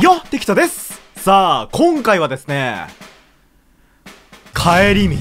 よできたですさあ、今回はですね、帰り道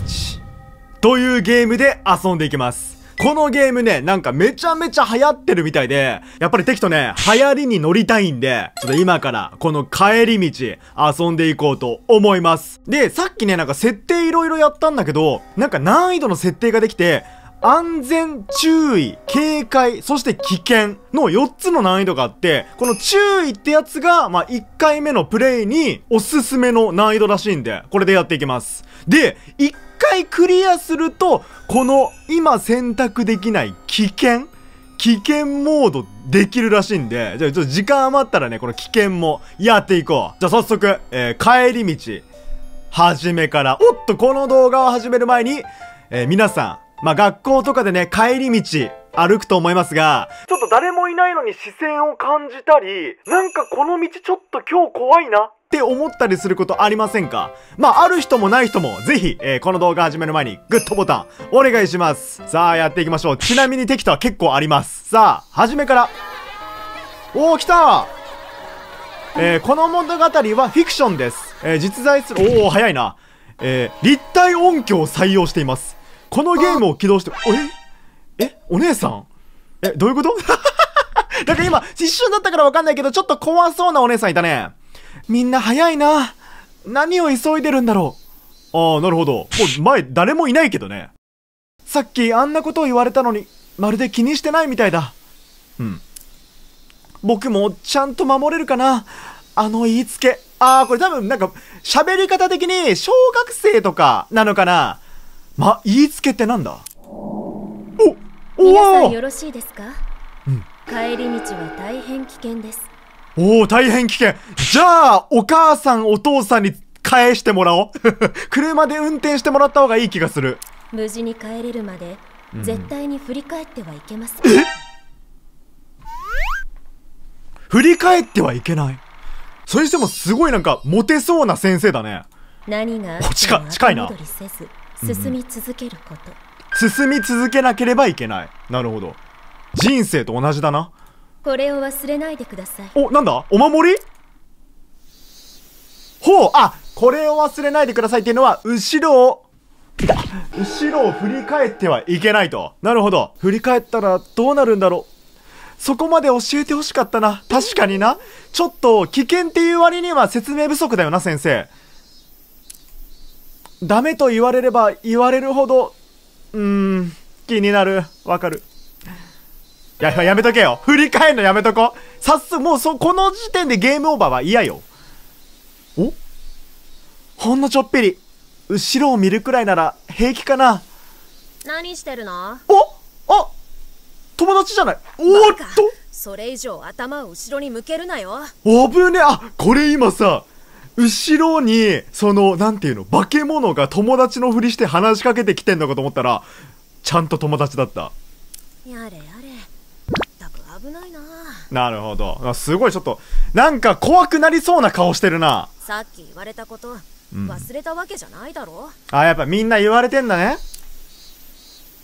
というゲームで遊んでいきます。このゲームね、なんかめちゃめちゃ流行ってるみたいで、やっぱりテキトね、流行りに乗りたいんで、ちょっと今からこの帰り道遊んでいこうと思います。で、さっきね、なんか設定いろいろやったんだけど、なんか難易度の設定ができて、安全、注意、警戒、そして危険の4つの難易度があって、この注意ってやつが、まあ、1回目のプレイにおすすめの難易度らしいんで、これでやっていきます。で、1回クリアすると、この今選択できない危険危険モードできるらしいんで、じゃあちょっと時間余ったらね、この危険もやっていこう。じゃあ早速、えー、帰り道、始めから、おっと、この動画を始める前に、えー、皆さん、まあ、学校とかでね、帰り道、歩くと思いますが、ちょっと誰もいないのに視線を感じたり、なんかこの道ちょっと今日怖いなって思ったりすることありませんかまあ、ある人もない人も、ぜひ、えー、この動画始める前に、グッドボタン、お願いします。さあ、やっていきましょう。ちなみに敵とは結構あります。さあ、初めから。おー、来たえー、この物語はフィクションです。えー、実在する、おー、早いな。えー、立体音響を採用しています。このゲームを起動して、ええお姉さんえ、どういうことなん か今、一瞬だったからわかんないけど、ちょっと怖そうなお姉さんいたね。みんな早いな。何を急いでるんだろう。ああ、なるほど。もう前、誰もいないけどね。さっきあんなことを言われたのに、まるで気にしてないみたいだ。うん。僕もちゃんと守れるかなあの言いつけ。ああ、これ多分なんか、喋り方的に小学生とかなのかなま、言いつけってなんだおお皆さんよろしいですか、うん、帰り道は大変危険です。おお、大変危険。じゃあ、お母さん、お父さんに返してもらおう。車で運転してもらった方がいい気がする。無事に帰れるまで、絶対に振り返ってはいけません。え振り返ってはいけない。それにしてもすごいなんか、モテそうな先生だね。何が近い、ても近いな。進み続けること、うん、進み続けなければいけないなるほど人生と同じだなこれを忘れないでくださいおなんだお守りほうあこれを忘れないでくださいっていうのは後ろを後ろを振り返ってはいけないとなるほど振り返ったらどうなるんだろうそこまで教えてほしかったな確かになちょっと危険っていう割には説明不足だよな先生ダメと言われれば言われるほど、うーん、気になる。わかる。や、やめとけよ。振り返るのやめとこ。さっす、もうそ、この時点でゲームオーバーは嫌よ。おほんのちょっぴり。後ろを見るくらいなら平気かな。何してるのおあ友達じゃない。おっとそれ以上頭を後ろに向けるなよ。危ねあ、これ今さ、後ろに、その、なんていうの、化け物が友達のふりして話しかけてきてんのかと思ったら、ちゃんと友達だった。やれやれ。まったく危ないな。なるほど。すごいちょっと、なんか怖くなりそうな顔してるな。さっき言われたこと、忘れたわけじゃないだろ。あ、やっぱみんな言われてんだね。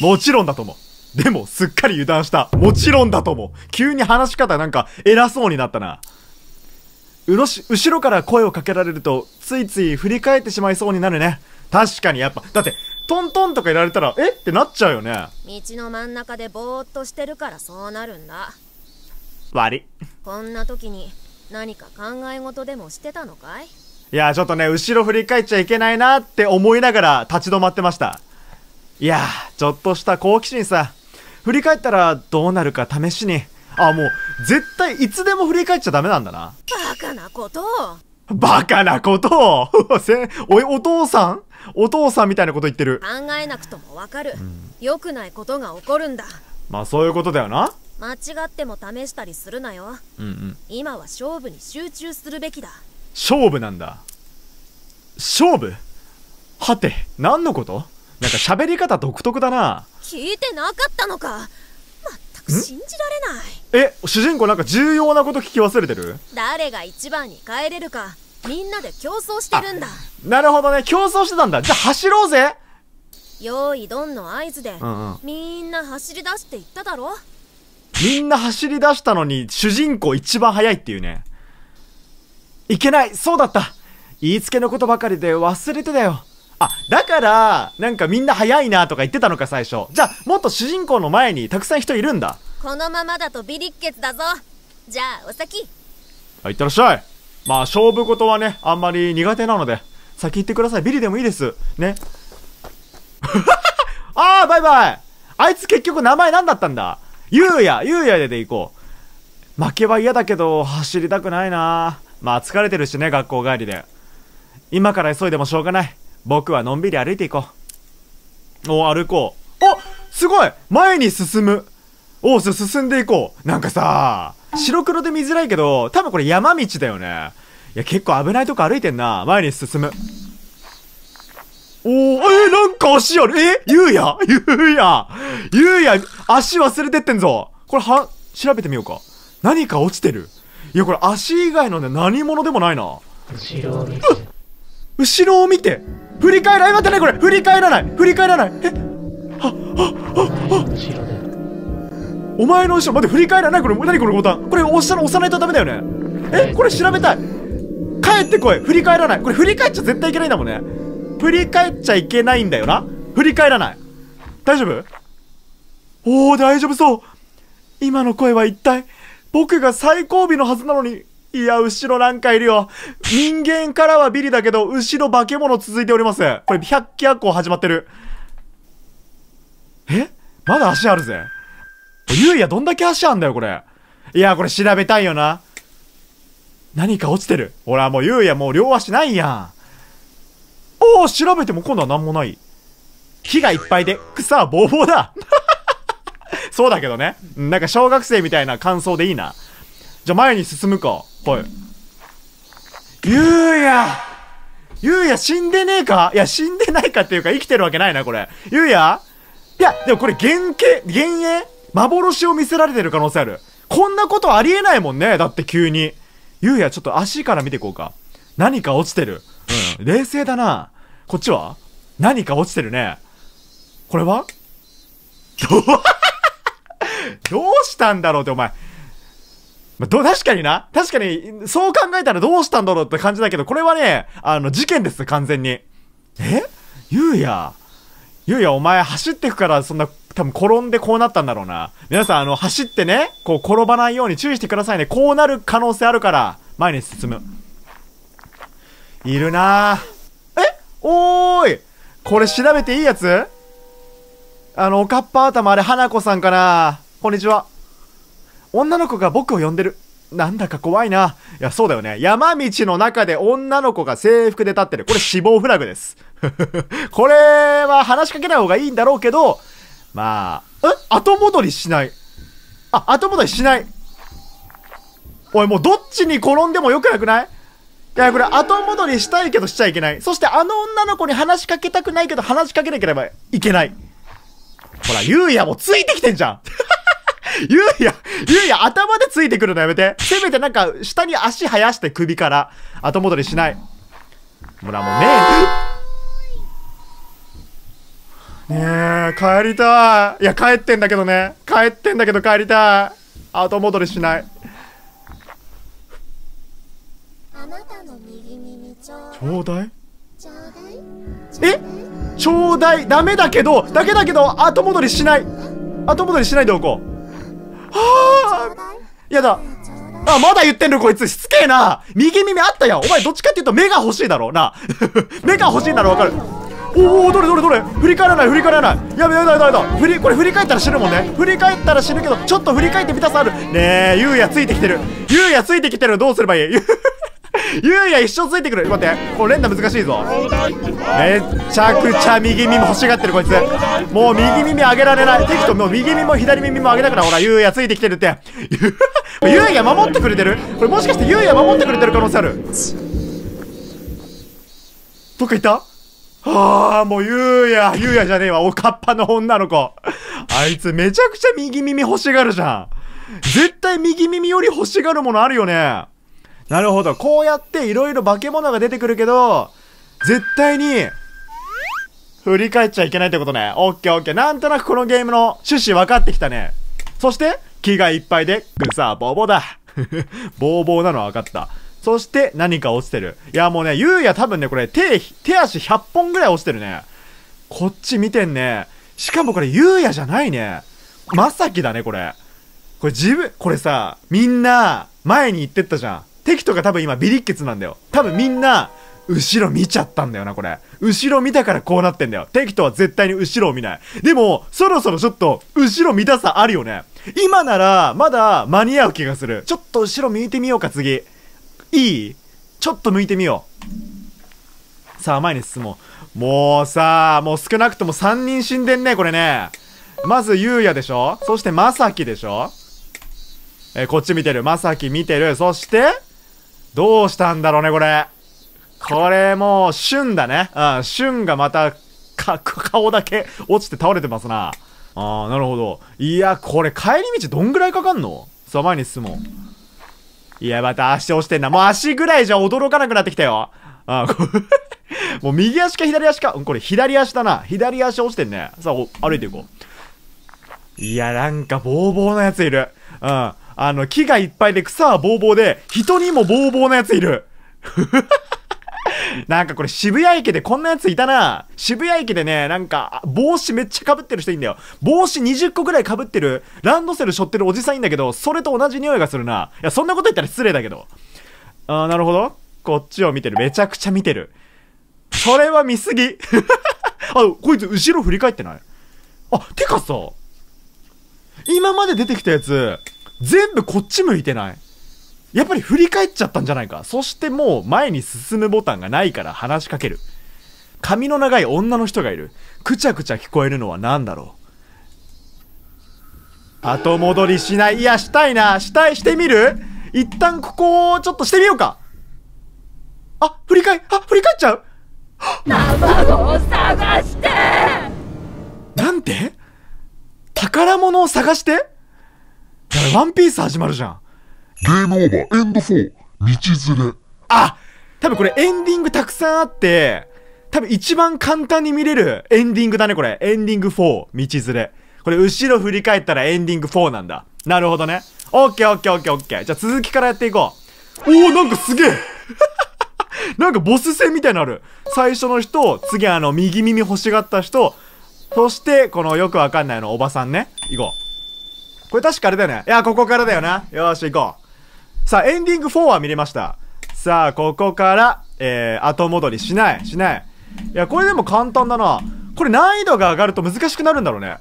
もちろんだと思う。でも、すっかり油断した。もちろんだと思う。急に話し方なんか偉そうになったな。うろし、後ろから声をかけられると、ついつい振り返ってしまいそうになるね。確かにやっぱ、だって、トントンとかいられたら、えってなっちゃうよね。道の真ん中でぼーっとしてるからそうなるんだ。悪い。こんな時に何か考え事でもしてたのかいいや、ちょっとね、後ろ振り返っちゃいけないなって思いながら立ち止まってました。いやちょっとした好奇心さ。振り返ったらどうなるか試しに。あ、もう、絶対、いつでも振り返っちゃダメなんだな。バカなことバカなことを せおい、お父さんお父さんみたいなこと言ってる。考えなくともわかる。良、うん、くないことが起こるんだ。まあ、そういうことだよな。間違っても試したりするなよ。うんうん。今は勝負に集中するべきだ。勝負なんだ。勝負はて、何のことなんか喋り方独特だな。聞いてなかったのか信じられないえ主人公なんか重要なこと聞き忘れてる誰が一番に帰れるかみんなで競争してるんだなるほどね競争してたんだじゃあ走ろうぜ用意ドンの合図で、うんうん、みんな走り出していっただろみんな走り出したのに主人公一番速いっていうねいけないそうだった言いつけのことばかりで忘れてたよあ、だから、なんかみんな早いなとか言ってたのか最初。じゃあ、もっと主人公の前にたくさん人いるんだ。このままだとビリッケツだぞ。じゃあ、お先。あ、い、ってらっしゃい。まあ、勝負事はね、あんまり苦手なので、先行ってください。ビリでもいいです。ね。ああ、バイバイ。あいつ結局名前何だったんだゆうや、ゆうやでで行こう。負けは嫌だけど、走りたくないなまあ疲れてるしね、学校帰りで。今から急いでもしょうがない。僕はのんびり歩いていこう。お、歩こう。おすごい前に進む。お、う、進んでいこう。なんかさ、白黒で見づらいけど、多分これ山道だよね。いや、結構危ないとこ歩いてんな。前に進む。おー、えー、なんか足ある。えゆうやゆうやゆうや足忘れてってんぞ。これは、調べてみようか。何か落ちてる。いや、これ足以外のね、何者でもないな。後ろを見て。後ろを見て振り返らない待ってねこれ振り返らない振り返らないえああああお前の後ろ待って振り返らないこれ何このボタンこれ押したら押さないとダメだよねえこれ調べたい帰ってこい振り返らないこれ振り返っちゃ絶対いけないんだもんね振り返っちゃいけないんだよな振り返らない大丈夫おー大丈夫そう今の声は一体僕が最後尾のはずなのにいや、後ろなんかいるよ。人間からはビリだけど、後ろ化け物続いております。これ、百鬼夜行始まってる。えまだ足あるぜ。ゆうや、どんだけ足あんだよ、これ。いや、これ調べたいよな。何か落ちてる。ほら、もうゆうや、もう両足ないやん。おー、調べても今度は何もない。木がいっぱいで、草はぼうぼうだ。そうだけどね。なんか小学生みたいな感想でいいな。じゃ前に進むか。はいゆうやゆうや死んでねえかいや死んでないかっていうか生きてるわけないなこれゆうやいやでもこれ原型幻影幻を見せられてる可能性あるこんなことありえないもんねだって急にゆうやちょっと足から見ていこうか何か落ちてるうん冷静だなこっちは何か落ちてるねこれはどう どうしたんだろうってお前まあ、ど、確かにな。確かに、そう考えたらどうしたんだろうって感じだけど、これはね、あの、事件です、完全に。えゆうや。ゆうや、お前走ってくから、そんな、多分転んでこうなったんだろうな。皆さん、あの、走ってね、こう転ばないように注意してくださいね。こうなる可能性あるから、前に進む。いるなぁ。えおーいこれ調べていいやつあの、おかっぱ頭あれ、花子さんかなこんにちは。女の子が僕を呼んでる。なんだか怖いな。いや、そうだよね。山道の中で女の子が制服で立ってる。これ死亡フラグです。これは話しかけない方がいいんだろうけど、まあ、え後戻りしない。あ、後戻りしない。おい、もうどっちに転んでもよくなくないいや、これ後戻りしたいけどしちゃいけない。そしてあの女の子に話しかけたくないけど話しかけなければいけない。ほら、ゆうやもついてきてんじゃんゆうや、ゆうや、頭でついてくるのやめて。せめてなんか、下に足生やして首から、後戻りしない。ほら、もうねえ。ねえ、帰りたい。いや、帰ってんだけどね。帰ってんだけど帰りたい。後戻りしない。ちょうだいちょうだいえちょうだいダメだけどだけだけど後戻りしない後戻りしないでおこうはあやだ。あ、まだ言ってんのこいつ。しつけえな。右耳あったやん。お前どっちかっていうと目が欲しいだろ。うな。目が欲しいならわかる。おおどれどれどれ振り返らない振り返らないやべやだやだやだ振りこれ振り返ったら死ぬもんね振り返ったら死ぬけどちょっと振り返ってみたさあるねえゆうやついてきてるゆうやついてきてるどうすればいいゆうや一生ついてくる待ってこれ連打難しいぞめちゃくちゃ右耳欲しがってるこいつもう右耳上げられない敵ともう右耳も左耳も上げたからほらゆうやついてきてるって ゆうや守ってくれてるこれもしかしてゆうや守ってくれてる可能性あるどっか行ったああ、もうゆうや、ゆうやじゃねえわ。おかっぱの女の子。あいつめちゃくちゃ右耳欲しがるじゃん。絶対右耳より欲しがるものあるよね。なるほど。こうやっていろいろ化け物が出てくるけど、絶対に、振り返っちゃいけないってことね。オッケーオッケー。なんとなくこのゲームの趣旨分かってきたね。そして、木がいっぱいで、さぼうぼだ。ぼうぼうなのは分かった。そして、何か落ちてる。いや、もうね、ゆうや多分ね、これ、手、手足100本ぐらい落ちてるね。こっち見てんね。しかもこれ、ゆうやじゃないね。まさきだね、これ。これ自分、これさ、みんな、前に行ってったじゃん。敵とか多分今ビリッケツなんだよ。多分みんな、後ろ見ちゃったんだよな、これ。後ろ見たからこうなってんだよ。敵とは絶対に後ろを見ない。でも、そろそろちょっと、後ろ見たさあるよね。今なら、まだ間に合う気がする。ちょっと後ろ向いてみようか、次。いいちょっと向いてみよう。さあ、前に進もう。もうさあ、もう少なくとも3人死んでんね、これね。まず、ゆうやでしょそして、まさきでしょえー、こっち見てる。まさき見てる。そして、どうしたんだろうね、これ。これもう、旬だね。うん、旬がまた、か、顔だけ落ちて倒れてますな。ああ、なるほど。いや、これ帰り道どんぐらいかかんのさあ、前に進もう。いや、また足押してんな。もう足ぐらいじゃ驚かなくなってきたよ。ああ、もう右足か左足か。これ左足だな。左足落ちてんね。さあ、歩いていこう。いや、なんか、ボーボーなやついる。うん。あの、木がいっぱいで草はボーボーで、人にもボーボーなやついる。なんかこれ渋谷駅でこんなやついたな渋谷駅でね、なんか帽子めっちゃ被ってる人いんだよ。帽子20個ぐらい被ってる、ランドセル背負ってるおじさんいんだけど、それと同じ匂いがするな。いや、そんなこと言ったら失礼だけど。あー、なるほど。こっちを見てる。めちゃくちゃ見てる。それは見すぎ。あ、こいつ後ろ振り返ってないあ、てかさ、今まで出てきたやつ、全部こっち向いてないやっぱり振り返っちゃったんじゃないかそしてもう前に進むボタンがないから話しかける髪の長い女の人がいるくちゃくちゃ聞こえるのは何だろう後戻りしないいやしたいなしたいしてみる一旦ここをちょっとしてみようかあ振り返あ振り返っちゃう卵を探してなんて宝物を探してだからワンピース始まるじゃん。ゲームオーバー、エンド4、道連れ。あ多分これエンディングたくさんあって、多分一番簡単に見れるエンディングだね、これ。エンディング4、道連れ。これ、後ろ振り返ったらエンディング4なんだ。なるほどね。オッケーオッケーオッケーオッケー。じゃあ続きからやっていこう。おお、なんかすげえ なんかボス戦みたいになる。最初の人、次あの、右耳欲しがった人、そして、このよくわかんないのおばさんね。行こう。これ確かあれだよね。いや、ここからだよな。よし、行こう。さあ、エンディング4は見れました。さあ、ここから、えー、後戻りしない、しない。いや、これでも簡単だな。これ難易度が上がると難しくなるんだろうね。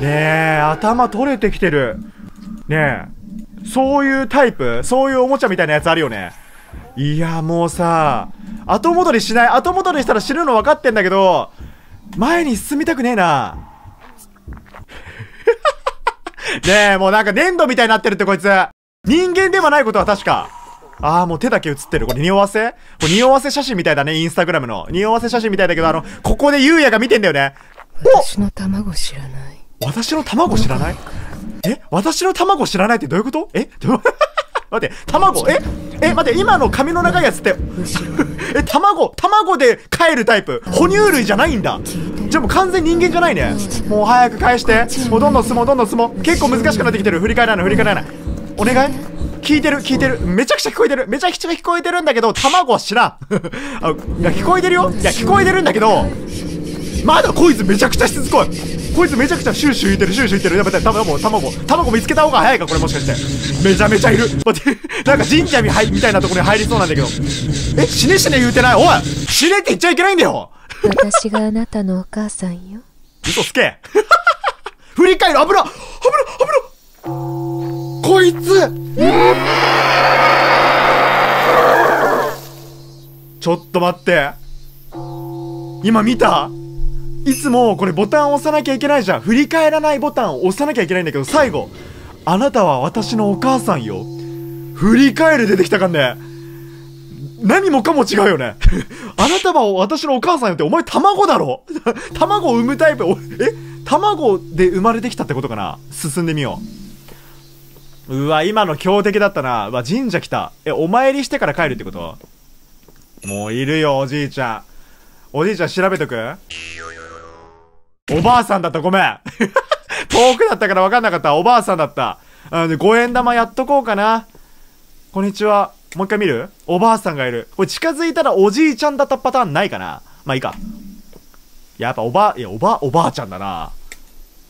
ねえ、頭取れてきてる。ねえ、そういうタイプ、そういうおもちゃみたいなやつあるよね。いや、もうさ、後戻りしない。後戻りしたら死ぬの分かってんだけど、前に進みたくねえな。ねえ、もうなんか粘土みたいになってるってこいつ。人間ではないことは確か。ああ、もう手だけ映ってる。これ匂わせこれ匂わせ写真みたいだね、インスタグラムの。匂わせ写真みたいだけど、あの、ここでゆうやが見てんだよね。私の卵知らない。私の卵知らないえ私の卵知らないってどういうことえ 待って、卵ええ、待って、今の髪の長いやつって、え、卵、卵で帰るタイプ。哺乳類じゃないんだ。じゃあもう完全人間じゃないね。もう早く返して。もうどんどん進もう、どんどん進もう。結構難しくなってきてる。振り返らない、振り返らない。お願い聞いてる聞いてるめちゃくちゃ聞こえてるめちゃくちゃ聞こえてるんだけど、卵は知らん。あいや、聞こえてるよいや、聞こえてるんだけど、まだこいつめちゃくちゃしつこいこいつめちゃくちゃシューシューってるシューシューってるやばい卵卵卵見つけた方が早いかこれもしかしてめちゃめちゃいる待ってなんか神社みみたいなところに入りそうなんだけどえ死ね死ね言うてないおい死ねって言っちゃいけないんだよ私があなたのお母さんよ嘘つけ振り返る油油油こいつちょっと待って今見たいつもこれボタンを押さなきゃいけないじゃん振り返らないボタンを押さなきゃいけないんだけど最後あなたは私のお母さんよ振り返る出てきたかんね何もかも違うよね あなたは私のお母さんよってお前卵だろ 卵を産むタイプえ卵で生まれてきたってことかな進んでみよううわ今の強敵だったなうわ神社来たえお参りしてから帰るってこともういるよおじいちゃんおじいちゃん調べとくおばあさんだった、ごめん。遠くだったから分かんなかった。おばあさんだった。あの、5円玉やっとこうかな。こんにちは。もう一回見るおばあさんがいる。これ近づいたらおじいちゃんだったパターンないかなまあいいか。やっぱおば、いや、おば、おばあちゃんだな。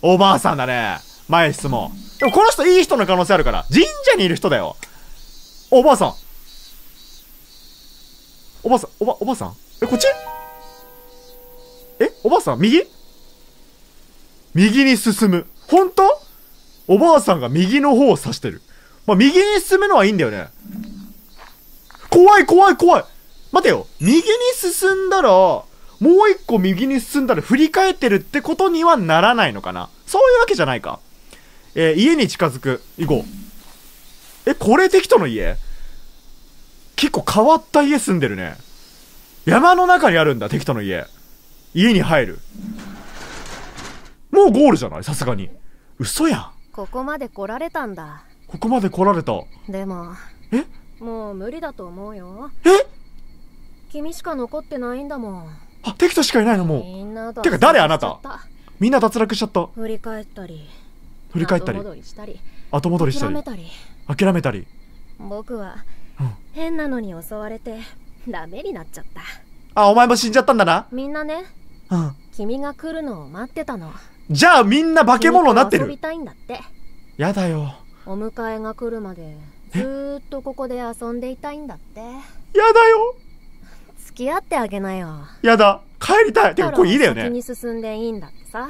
おばあさんだね。前質問。でもこの人いい人の可能性あるから。神社にいる人だよ。おばあさん。おばあさん、おば、おばあさんえ、こっちえ、おばあさん右右に進む。本当おばあさんが右の方を指してる。まあ、右に進むのはいいんだよね。怖い怖い怖い待てよ右に進んだら、もう一個右に進んだら振り返ってるってことにはならないのかなそういうわけじゃないか。えー、家に近づく。行こう。え、これ適当の家結構変わった家住んでるね。山の中にあるんだ、適当の家。家に入る。もうゴールじゃないさすがに嘘やここまで来られたんだここまで来られたでもえもう無理だと思うよえ君しか残ってないんだもんあテキトしかいないのもうみんなてか誰あなたみんな脱落しちゃった振り返ったり振り返ったり後戻りしたり後戻りしたり諦めたり諦めたり僕は、うん、変なのに襲われてダメになっちゃったあお前も死んじゃったんだなみんなね、うん、君が来るのを待ってたのじゃあみんな化け物になってるやだよお迎えが来るまでずっとここで遊んでいたいんだってやだよ付き合ってあげなよやだ帰りたいってこれいいだよね先に進んでいいんだってさ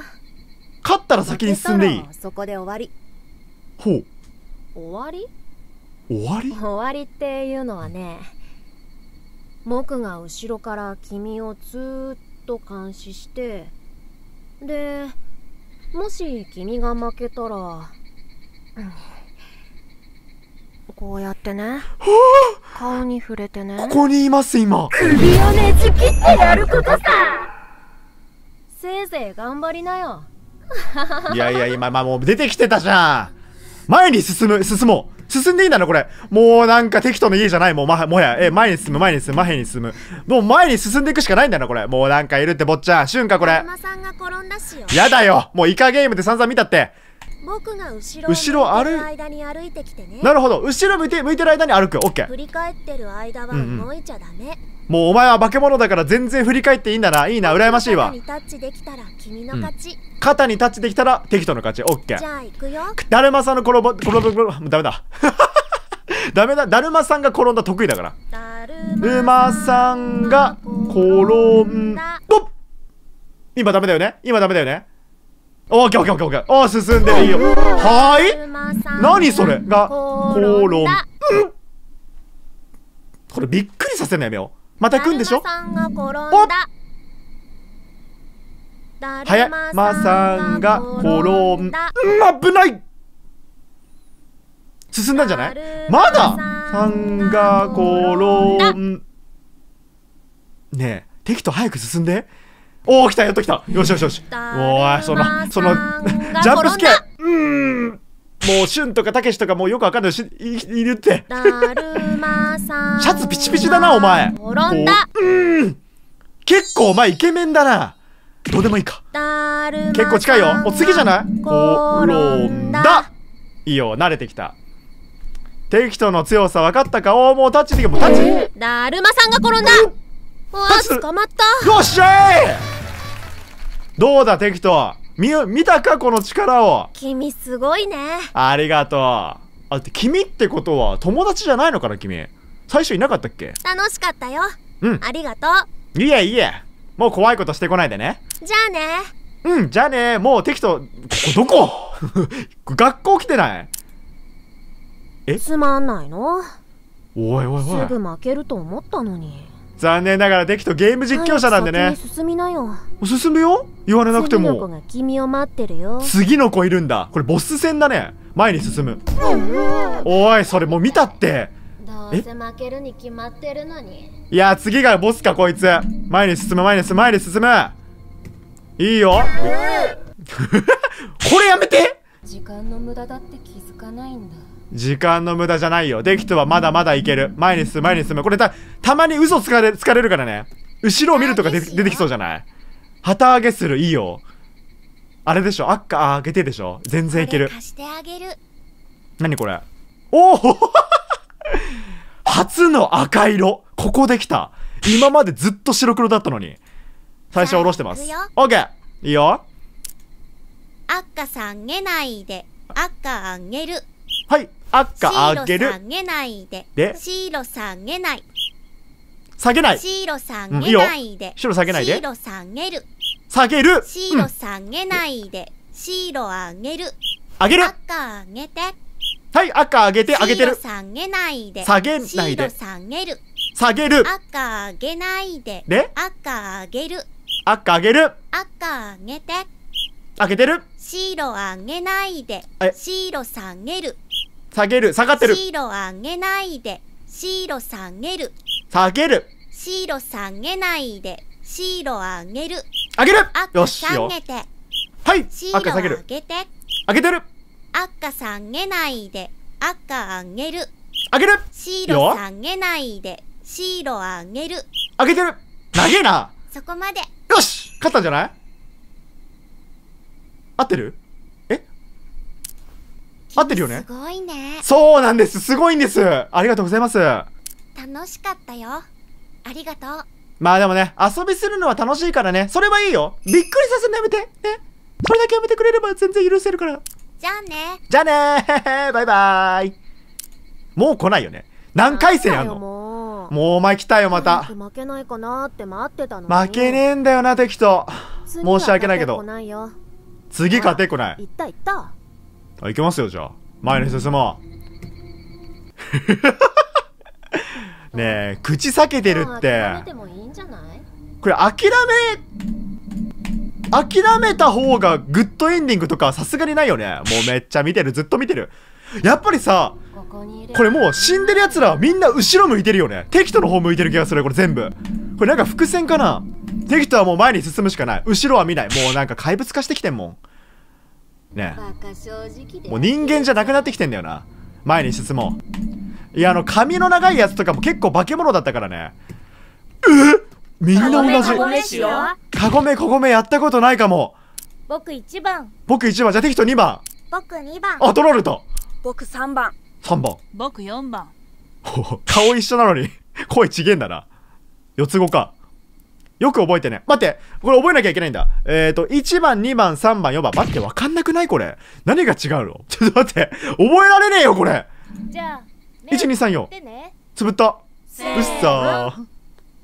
勝ったら先に進んでいいそこで終わりほう終わり終わり終わりっていうのはね僕が後ろから君をずっと監視してでもし君が負けたら、こうやってね、顔に触れてねここにいます今首をねじ切ってやることさせいぜい頑張りなよいやいや今まあもう出てきてたじゃん前に進む進もう進んでいいんだな、これ。もうなんか適当の家じゃない。もう、ま、もや、え、前に進む、前に進む、前に進む。もう前に進んでいくしかないんだな、これ。もうなんかいるって、坊ちゃん。しゅんか、これ。やだよ。もうイカゲームで散々見たって。僕が後ろ後ろ歩い歩いてきてねなるほど後ろ向いて向いてる間に歩くオッケー振り返ってる間は動いちゃダメ、うんうんもうお前は化け物だから全然振り返っていいんだないいな羨ましいわ肩にタッチできたら君の勝ち、肩にタッチできたら敵との勝ちオッケーじゃあ行くよだるまさんの転ぼ転ぼ転ぼ ダメだダメだだるまさんが転んだ得意だからだるまさんが転んだ今ダメだよね今ダメだよねオッケーオッケーオッケーオッケーああ進んでるいいよはい何それが転ん、うこれびっくりさせんのやめようまた来んでしょさんが転んだ早まさんが転んだうん危ない進んだんじゃないまださんが転んねえ適当早く進んでおお来たやっと来たよしよしよしおいそのその ジャンプスケうーんもうしゅんとかたけしとかもうよくわかんないしいいるってだるまさんシャツピチピチだなお前転んだうん結構お前イケメンだなどうでもいいか結構近いよもう次じゃない転んだいいよ慣れてきた敵との強さ分かったかおおもうタッチできもうタッチだるまさんが転んだうわ捕まったよっしゃいどうだ敵と見、見たかこの力を。君すごいね。ありがとう。あ、って君ってことは友達じゃないのかな君。最初いなかったっけ楽しかったよ。うん。ありがとう。いえいえ。もう怖いことしてこないでね。じゃあね。うん、じゃあね。もう適当。ここどこ 学校来てないえつまんないのおいおいおい。すぐ負けると思ったのに。残念ながらデキとゲーム実況者なんでね進みなよ進むよ言われなくても次の子が君を待ってるよ次の子いるんだこれボス戦だね前に進む、おいそれもう見たってどうせ負けるに決まってるのにいや次がボスかこいつ前に進む前に進む前に進むいいよ これやめて時間の無駄だって気づかないんだ時間の無駄じゃないよ。できとはまだまだいける。前に進む、前に進む。これた、たまに嘘つかれ、疲れるからね。後ろを見るとか出てきそうじゃない旗揚げする、いいよ。あれでしょ赤あ、あげてでしょ全然いける。貸してあげる。何これおお 初の赤色ここできた今までずっと白黒だったのに。最初下ろしてます。オッケーいいよ。赤さんげないで、赤あげる。はい。赤あげる。下げないで。で、白下げない。下げない。白下げないで。白下げないで。白下げる。下げる。白下げないで。白あげる。あげる。赤あげて。はい、赤あげて、あげてる。下げないで。下げないで。下げる。下げる。赤あげないで。で、赤あげる。赤あげる。赤あげて。あげてる。白あげないで。白下げる。下げる下がってる白あげないで白下げる下げる白下げないで白あげるあげるよしよはい赤下げるあげてる赤下げないで赤あげるあげる白下げないで白あげるあげてる長げなそこまでよし勝ったんじゃない合ってる合ってるよねすごいねそうなんですすごいんですありがとうございます楽しかったよありがとうまあでもね遊びするのは楽しいからねそれはいいよびっくりさせるのやめてねそれだけやめてくれれば全然許せるからじゃあねじゃあね バイバイもう来ないよね何回戦あんのもうお前来たよまた負けないかなって待ってたの負けねえんだよな敵と申し訳ないけど次勝てこない言った言ったあ、いけますよ、じゃあ。前に進もう。ねえ、口裂けてるって。これ、諦め、諦めた方がグッドエンディングとかさすがにないよね。もうめっちゃ見てる、ずっと見てる。やっぱりさ、これもう死んでる奴らはみんな後ろ向いてるよね。テキトの方向いてる気がする、これ全部。これなんか伏線かなテキトはもう前に進むしかない。後ろは見ない。もうなんか怪物化してきてんもん。ねもう人間じゃなくなってきてんだよな前に進もういやあの髪の長いやつとかも結構化け物だったからねえみんな同じカゴメカゴメやったことないかも僕1番僕1番じゃあ適当2番僕2番あ取られた僕3番3番僕4番 顔一緒なのに声ちげんだな四つ子かよく覚えてね。待って、これ覚えなきゃいけないんだ。えっ、ー、と、1番、2番、3番、4番。待って、わかんなくないこれ。何が違うの ちょっと待って、覚えられねえよ、これ。じゃあ、1、2、3、4。つぶった。うっさー。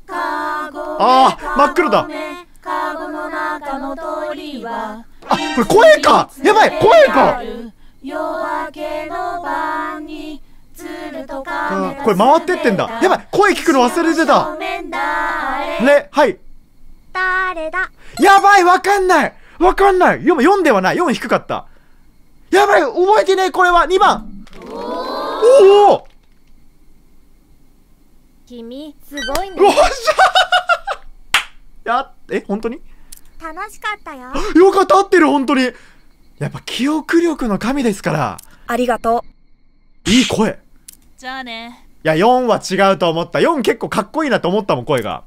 あー、真っ黒だ。あ、これ声かやばい、声か夜明けの晩にこれ回ってってんだやばい声聞くの忘れてたねはい誰だやばいわかんないわかんない読読んではない !4 低かったやばい覚えてねこれは !2 番おお君、すごいね。よっしゃや、え、本当に楽しかったよ。よかった、合ってる、本当に。やっぱ記憶力の神ですから。ありがとう。いい声。じゃあね。いや、4は違うと思った。4結構かっこいいなと思ったもん、声が。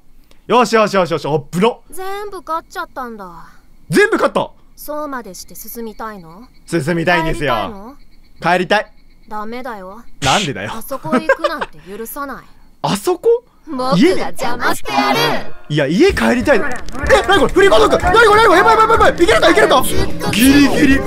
よしよしよしよしおっぶろ全部買っちゃったんだ全部買ったそうまでして進みたいの進みたいんですよ帰りたいダメだよなんでだよあそこ行くなんて許さないあそこ家が邪魔してやるいや家帰りたいえ何これ振り子族何これ何これやばいやばいやばいいけるかいけるかギリギリ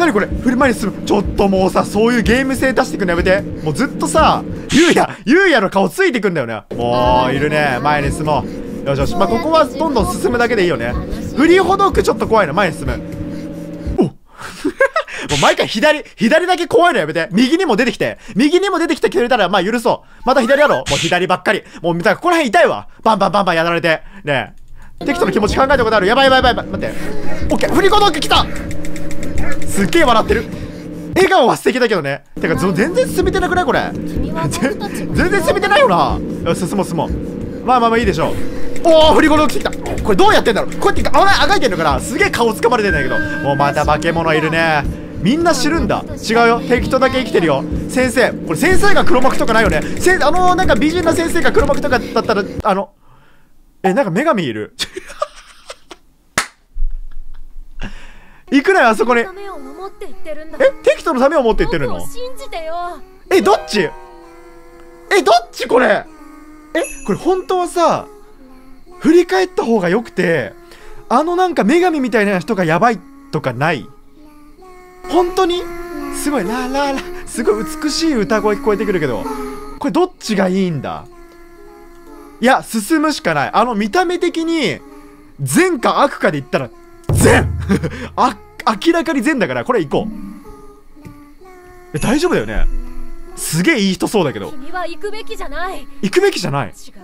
何これ振り前に進むちょっともうさそういうゲーム性出してくんのやめてもうずっとさゆうやゆうやの顔ついてくんだよねもういるね前に進もうよしよしまあここはどんどん進むだけでいいよね振りほどくちょっと怖いな前に進むお もう毎回左、左だけ怖いのやめて。右にも出てきて。右にも出てきてくれたら、まあ許そう。また左やろう。もう左ばっかり。もう、見たらここら辺痛いわ。バンバンバンバンやられて。ねえ。敵との気持ち考えたことある。やばいやばいやばい。待って。オッケー。振りほどく来たすっげえ笑ってる。笑顔は素敵だけどねてか全然進めてなくないこれ全然進めてないよな進もう進もうまあまあまあいいでしょうおお振り子のちてきたこれどうやってんだろうこうやってああがいてんのかなすげえ顔つかまれてんだけどもうまた化け物いるねみんな知るんだ違うよ敵とだけ生きてるよ先生これ先生が黒幕とかないよねせあのー、なんか美人な先生が黒幕とかだったらあのえなんか女神いる行 くなよあそこにえ敵とのためを持っていってるのえどっちえどっちこれえこれ本当はさ振り返った方が良くて、あのなんか女神みたいな人がやばいとかない。本当にすごい、ラララ、すごい美しい歌声聞こえてくるけど、これどっちがいいんだいや、進むしかない。あの見た目的に、善か悪かで言ったら、善 あ、明らかに善だから、これ行こう。え、大丈夫だよねすげえいい人そうだけど。君は行くべきじゃない。行くべきじゃない。違う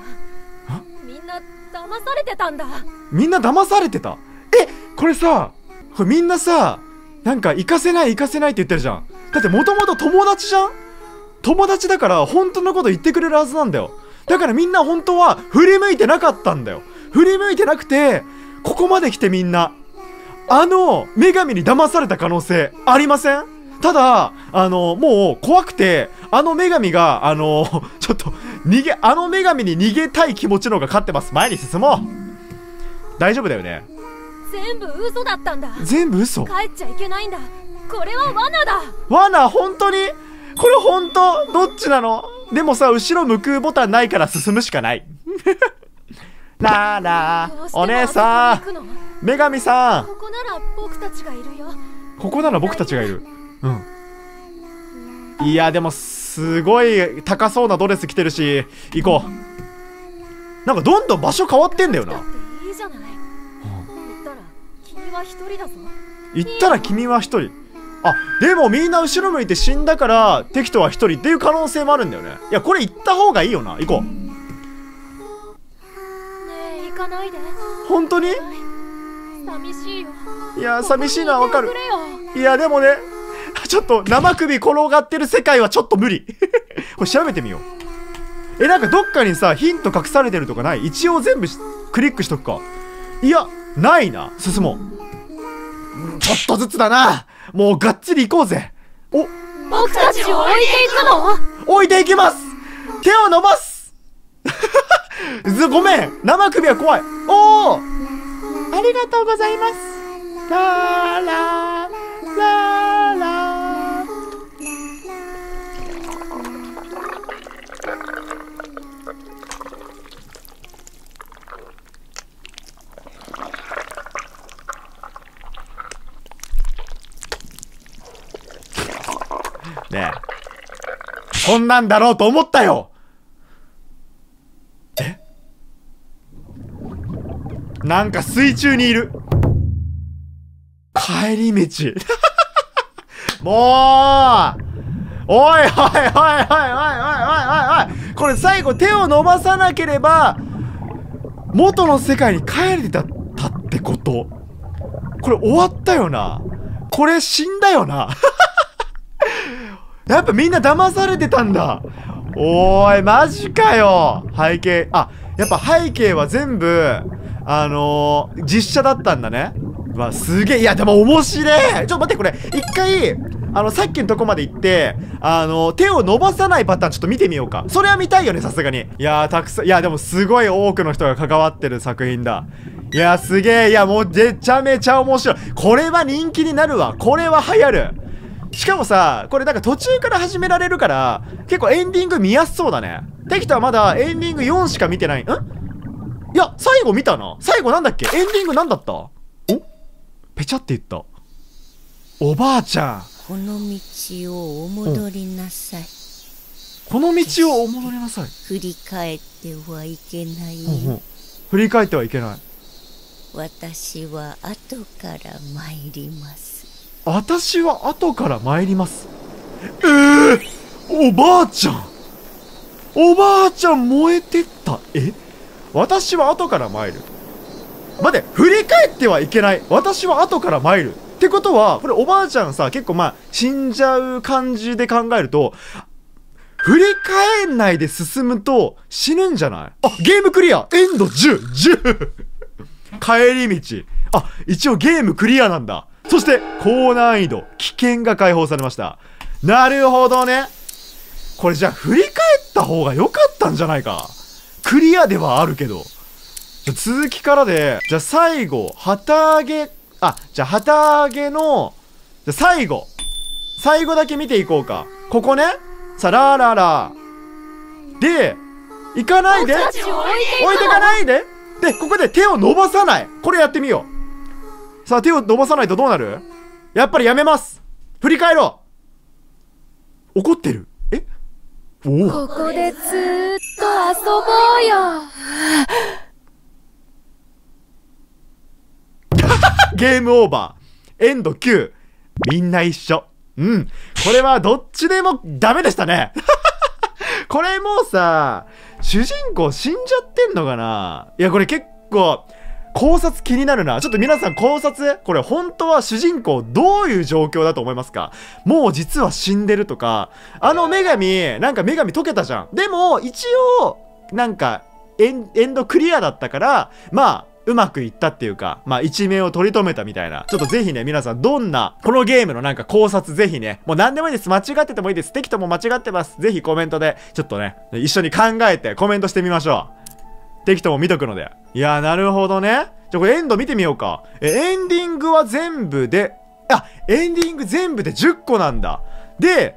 騙されてたんだみんな騙されてたえこれさこれみんなさなんか行かせない行かせないって言ってるじゃんだってもともと友達じゃん友達だから本当のこと言ってくれるはずなんだよだからみんな本当は振り向いてなかったんだよ振り向いてなくてここまで来てみんなあの女神に騙された可能性ありませんただ、あの、もう怖くて、あの女神が、あの、ちょっと、逃げ、あの女神に逃げたい気持ちの方が勝ってます。前に進もう。大丈夫だよね。全部嘘だったんだ。全部嘘帰っちゃいけないんだ。これは罠だ。罠本当にこれ本当どっちなのでもさ、後ろ向くボタンないから進むしかない。ラーラお姉さん、女神さん。ここなら僕たちがいるよ。ここなら僕たちがいる。うん。いや、でも、すごい高そうなドレス着てるし、行こう。なんかどんどん場所変わってんだよな。行ったら君は一人。あ、でもみんな後ろ向いて死んだから、敵とは一人っていう可能性もあるんだよね。いや、これ行った方がいいよな。行こう。ね行かないで。本当に寂しいよ。いや、寂しいのはわかる。いや、でもね、ちょっと生首転がってる世界はちょっと無理 これ調べてみよう。え、なんかどっかにさ、ヒント隠されてるとかない一応全部クリックしとくか。いや、ないな。進もう。ちょっとずつだな。もうがっちり行こうぜ。お僕たちを置いていくの置いていきます手を伸ばす ごめん生首は怖いおおありがとうございますラーラーラーそんなんだろうと思ったよえなんか水中にいる帰り道 もうおいおいおいおいおいおいおいおいおいこれ最後手を伸ばさなければ元の世界に帰れてたってことこれ終わったよなこれ死んだよな やっぱみんな騙されてたんだおーい、マジかよ背景、あ、やっぱ背景は全部、あのー、実写だったんだね。わ、すげえ、いや、でも面白いちょっと待って、これ、一回、あの、さっきのとこまで行って、あの、手を伸ばさないパターンちょっと見てみようか。それは見たいよね、さすがに。いやー、たくさん、いや、でもすごい多くの人が関わってる作品だ。いやー、すげえ、いや、もうめちゃめちゃ面白い。これは人気になるわ。これは流行る。しかもさ、これなんか途中から始められるから、結構エンディング見やすそうだね。テキトはまだエンディング4しか見てない。んいや、最後見たな。最後なんだっけエンディングなんだったおペチャって言った。おばあちゃん。この道をお戻りなさい。この道をお戻りなさい。振り返ってはいけないよ、んうん。振り返ってはいけない。私は後から参ります。私は後から参りますええー、おばあちゃんおばあちゃん燃えてったえ私は後から参る待て振り返ってはいけない私は後から参るってことはこれおばあちゃんさ結構まあ死んじゃう感じで考えると振り返んないで進むと死ぬんじゃないあゲームクリアエンド1010 帰り道あ一応ゲームクリアなんだそして高難易度危険が解放されましたなるほどねこれじゃあ振り返った方が良かったんじゃないかクリアではあるけどじゃ続きからでじゃあ最後旗揚げあじゃあ旗揚げのじゃ最後最後だけ見ていこうかここねさらららで行かないで置いてかないででここで手を伸ばさないこれやってみようさあ、手を伸ばさないとどうなるやっぱりやめます振り返ろう怒ってるえおおここでずっと遊ぼうよ ゲームオーバーエンド9みんな一緒うんこれはどっちでもダメでしたね これもうさ主人公死んじゃってんのかないやこれ結構考察気になるな。ちょっと皆さん考察これ本当は主人公どういう状況だと思いますかもう実は死んでるとか、あの女神、なんか女神溶けたじゃん。でも、一応、なんかエン、エンドクリアだったから、まあ、うまくいったっていうか、まあ一命を取り留めたみたいな。ちょっとぜひね、皆さんどんな、このゲームのなんか考察ぜひね、もう何でもいいです。間違っててもいいです。適当も間違ってます。ぜひコメントで、ちょっとね、一緒に考えてコメントしてみましょう。テキも見とくので。いやなるほどね。じゃ、これエンド見てみようか。え、エンディングは全部で、あ、エンディング全部で10個なんだ。で、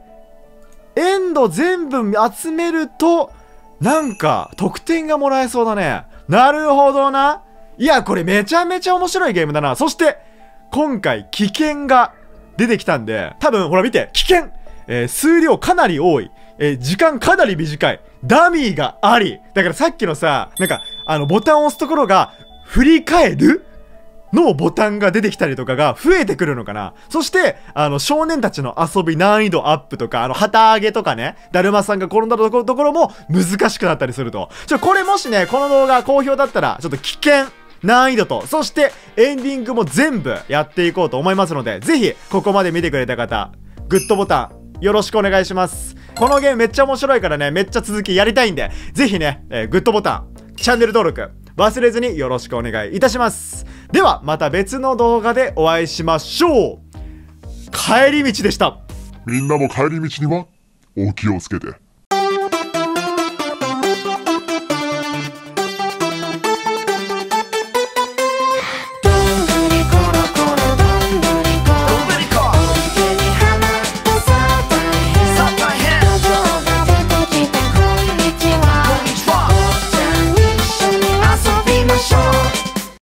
エンド全部集めると、なんか、得点がもらえそうだね。なるほどな。いや、これめちゃめちゃ面白いゲームだな。そして、今回、危険が出てきたんで、多分、ほら見て、危険えー、数量かなり多い。えー、時間かなり短い。ダミーがあり。だからさっきのさ、なんか、あの、ボタンを押すところが、振り返るのボタンが出てきたりとかが増えてくるのかなそして、あの、少年たちの遊び難易度アップとか、あの、旗揚げとかね、だるまさんが転んだところも難しくなったりすると。ちょ、これもしね、この動画好評だったら、ちょっと危険難易度と、そしてエンディングも全部やっていこうと思いますので、ぜひ、ここまで見てくれた方、グッドボタン、よろしくお願いします。このゲームめっちゃ面白いからね、めっちゃ続きやりたいんで、ぜひね、えー、グッドボタン、チャンネル登録、忘れずによろしくお願いいたします。では、また別の動画でお会いしましょう帰り道でしたみんなも帰り道にはお気をつけて。